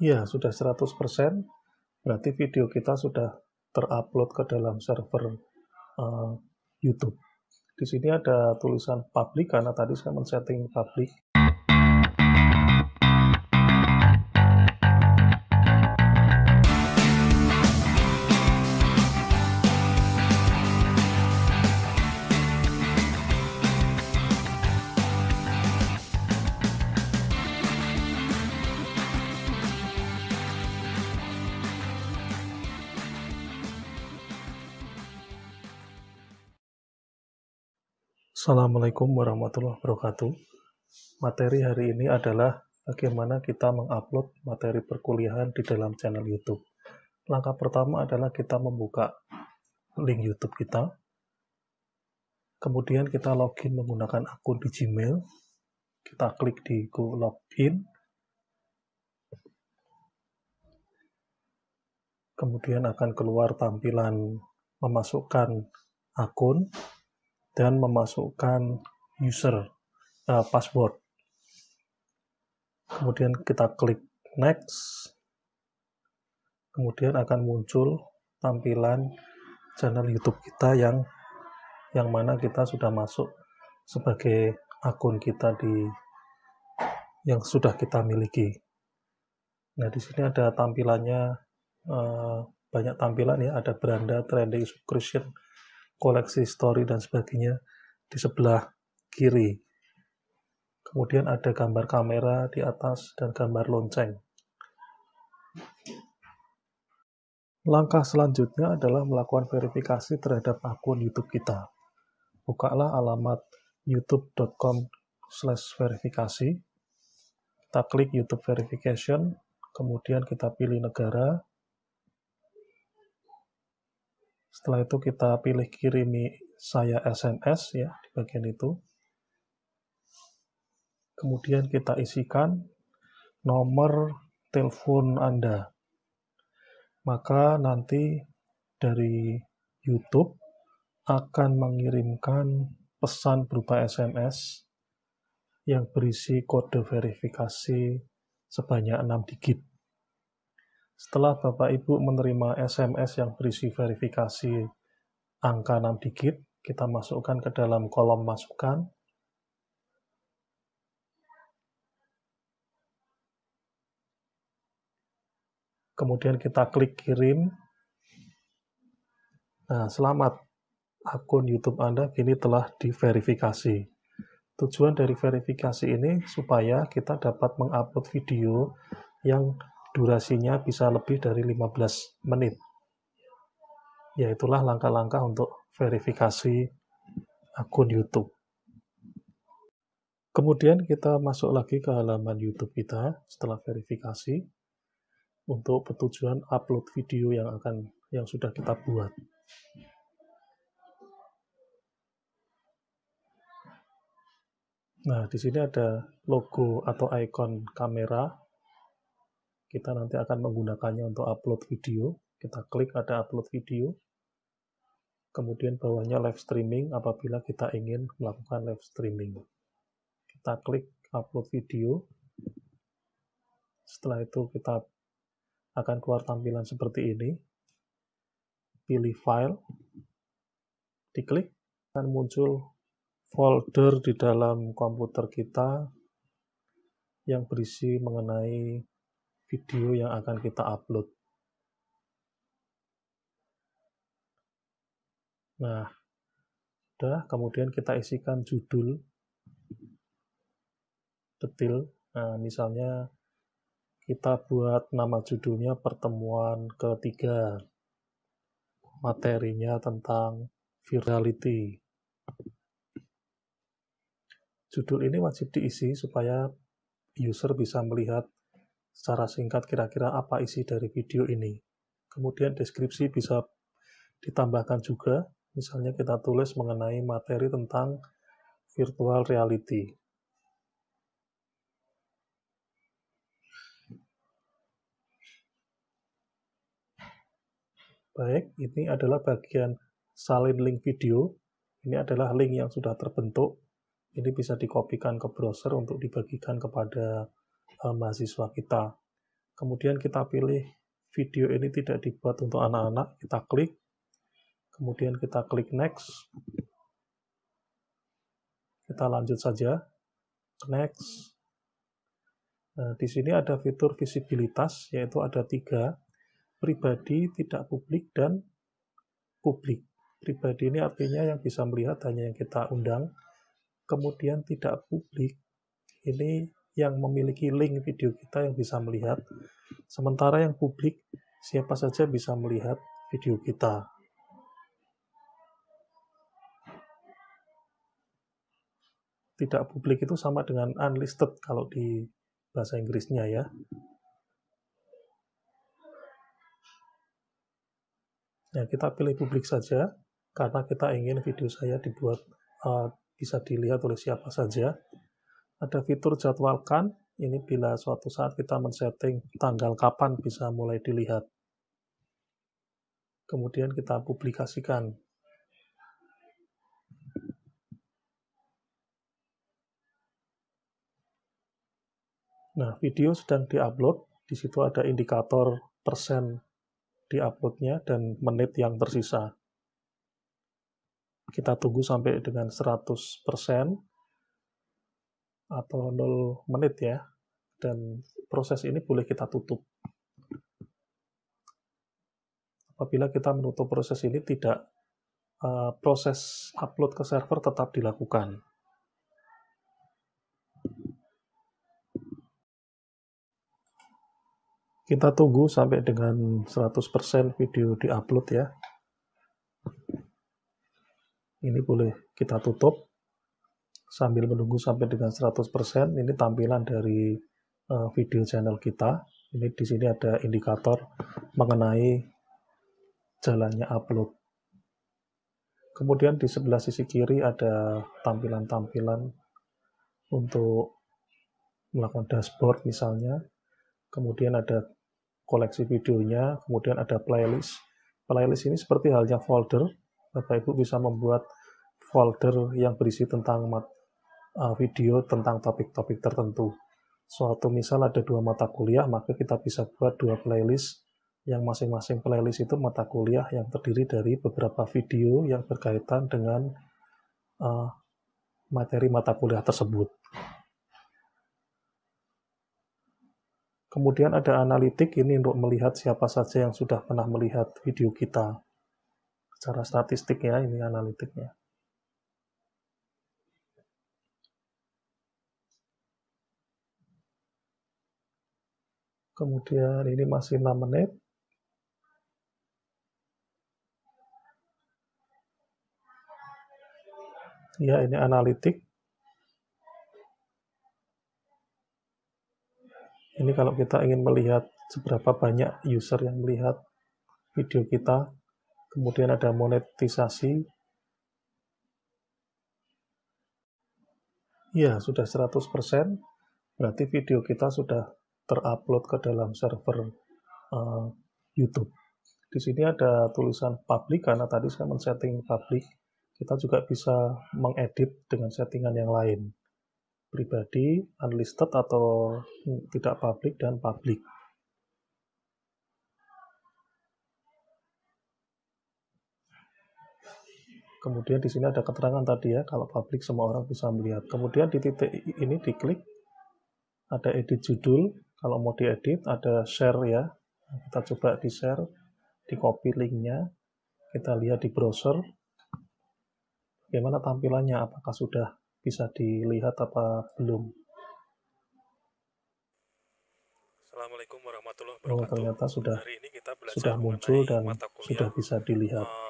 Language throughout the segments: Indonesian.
Ya, sudah 100%. Berarti video kita sudah terupload ke dalam server uh, YouTube. Di sini ada tulisan public karena tadi saya men-setting public Assalamualaikum warahmatullahi wabarakatuh. Materi hari ini adalah bagaimana kita mengupload materi perkuliahan di dalam channel YouTube. Langkah pertama adalah kita membuka link YouTube kita. Kemudian kita login menggunakan akun di Gmail. Kita klik di Go Login. Kemudian akan keluar tampilan memasukkan akun dan memasukkan user uh, password. Kemudian kita klik next. Kemudian akan muncul tampilan channel YouTube kita yang yang mana kita sudah masuk sebagai akun kita di yang sudah kita miliki. Nah, di sini ada tampilannya eh, banyak tampilan ya, ada beranda, trending, subscription, koleksi story dan sebagainya di sebelah kiri. Kemudian ada gambar kamera di atas dan gambar lonceng. Langkah selanjutnya adalah melakukan verifikasi terhadap akun YouTube kita. Bukalah alamat youtube.com slash verifikasi. Kita klik YouTube verification, kemudian kita pilih negara, setelah itu kita pilih kirimi saya SMS ya di bagian itu. Kemudian kita isikan nomor telepon Anda. Maka nanti dari YouTube akan mengirimkan pesan berupa SMS yang berisi kode verifikasi sebanyak 6 digit. Setelah Bapak Ibu menerima SMS yang berisi verifikasi angka 6 digit, kita masukkan ke dalam kolom masukan. Kemudian kita klik kirim. Nah, selamat akun YouTube Anda kini telah diverifikasi. Tujuan dari verifikasi ini supaya kita dapat mengupload video yang durasinya bisa lebih dari 15 menit. Yaitulah langkah-langkah untuk verifikasi akun YouTube. Kemudian kita masuk lagi ke halaman YouTube kita setelah verifikasi untuk petujuan upload video yang akan yang sudah kita buat. Nah, di sini ada logo atau ikon kamera kita nanti akan menggunakannya untuk upload video. Kita klik ada upload video. Kemudian bawahnya live streaming apabila kita ingin melakukan live streaming. Kita klik upload video. Setelah itu kita akan keluar tampilan seperti ini. Pilih file. Diklik akan muncul folder di dalam komputer kita yang berisi mengenai video yang akan kita upload. Nah, udah Kemudian kita isikan judul detail. Nah, misalnya kita buat nama judulnya pertemuan ketiga. Materinya tentang virality. Judul ini wajib diisi supaya user bisa melihat secara singkat kira-kira apa isi dari video ini. Kemudian deskripsi bisa ditambahkan juga, misalnya kita tulis mengenai materi tentang virtual reality. Baik, ini adalah bagian salin link video. Ini adalah link yang sudah terbentuk. Ini bisa dikopikan ke browser untuk dibagikan kepada uh, mahasiswa kita. Kemudian kita pilih video ini tidak dibuat untuk anak-anak, kita klik. Kemudian kita klik next. Kita lanjut saja. Next. Nah, di sini ada fitur visibilitas, yaitu ada tiga, pribadi, tidak publik, dan publik. Pribadi ini artinya yang bisa melihat hanya yang kita undang, kemudian tidak publik, ini yang memiliki link video kita yang bisa melihat, sementara yang publik siapa saja bisa melihat video kita. Tidak publik itu sama dengan unlisted kalau di bahasa Inggrisnya ya. Nah, kita pilih publik saja karena kita ingin video saya dibuat uh, bisa dilihat oleh siapa saja ada fitur jadwalkan. Ini bila suatu saat kita men-setting tanggal kapan bisa mulai dilihat. Kemudian kita publikasikan. Nah, video sedang diupload. Di situ ada indikator persen diuploadnya dan menit yang tersisa. Kita tunggu sampai dengan 100 persen atau 0 menit ya. Dan proses ini boleh kita tutup. Apabila kita menutup proses ini tidak eh, proses upload ke server tetap dilakukan. Kita tunggu sampai dengan 100% video di upload ya. Ini boleh kita tutup sambil menunggu sampai dengan 100% ini tampilan dari uh, video channel kita ini di sini ada indikator mengenai jalannya upload kemudian di sebelah sisi kiri ada tampilan-tampilan untuk melakukan dashboard misalnya kemudian ada koleksi videonya kemudian ada playlist playlist ini seperti halnya folder Bapak Ibu bisa membuat folder yang berisi tentang uh, video tentang topik-topik tertentu. Suatu misal ada dua mata kuliah, maka kita bisa buat dua playlist yang masing-masing playlist itu mata kuliah yang terdiri dari beberapa video yang berkaitan dengan uh, materi mata kuliah tersebut. Kemudian ada analitik ini untuk melihat siapa saja yang sudah pernah melihat video kita. Secara statistik ya, ini analitiknya. kemudian ini masih 6 menit ya ini analitik ini kalau kita ingin melihat seberapa banyak user yang melihat video kita kemudian ada monetisasi ya sudah 100% berarti video kita sudah terupload ke dalam server uh, YouTube. Di sini ada tulisan public karena tadi saya men-setting public. Kita juga bisa mengedit dengan settingan yang lain. Pribadi, unlisted atau tidak public dan public. Kemudian di sini ada keterangan tadi ya, kalau public semua orang bisa melihat. Kemudian di titik ini diklik, ada edit judul, kalau mau diedit ada share ya kita coba di share di copy linknya kita lihat di browser bagaimana tampilannya apakah sudah bisa dilihat apa belum Assalamualaikum warahmatullahi oh, wabarakatuh oh, ternyata sudah Hari ini sudah muncul dan sudah bisa dilihat uh,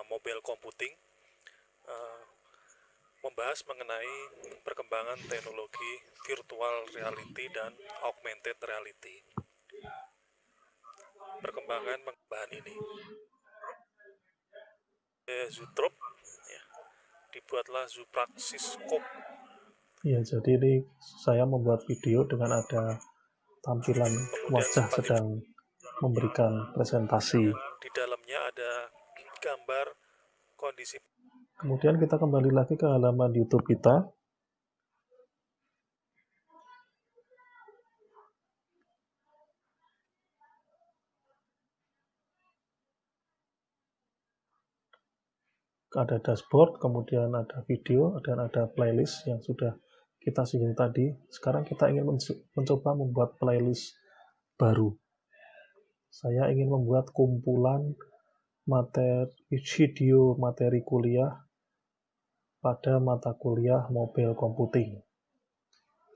membahas mengenai perkembangan teknologi virtual reality dan augmented reality. Perkembangan pengembangan ini. Ya, zutrop, ya, dibuatlah Zupraxiscope. Ya, jadi ini saya membuat video dengan ada tampilan wajah sedang memberikan presentasi. Di dalamnya ada gambar kondisi Kemudian kita kembali lagi ke halaman YouTube kita. Ada dashboard, kemudian ada video, dan ada playlist yang sudah kita singgung tadi. Sekarang kita ingin mencoba membuat playlist baru. Saya ingin membuat kumpulan materi video materi kuliah pada mata kuliah mobile computing.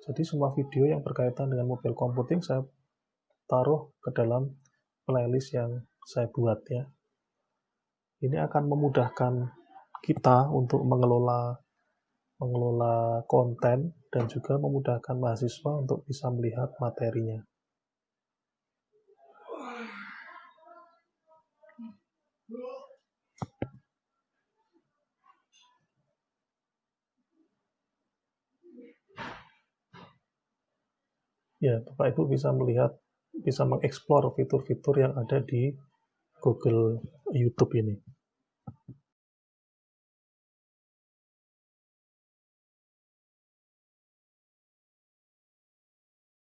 Jadi semua video yang berkaitan dengan mobile computing saya taruh ke dalam playlist yang saya buat ya. Ini akan memudahkan kita untuk mengelola mengelola konten dan juga memudahkan mahasiswa untuk bisa melihat materinya. ya Bapak Ibu bisa melihat, bisa mengeksplor fitur-fitur yang ada di Google YouTube ini.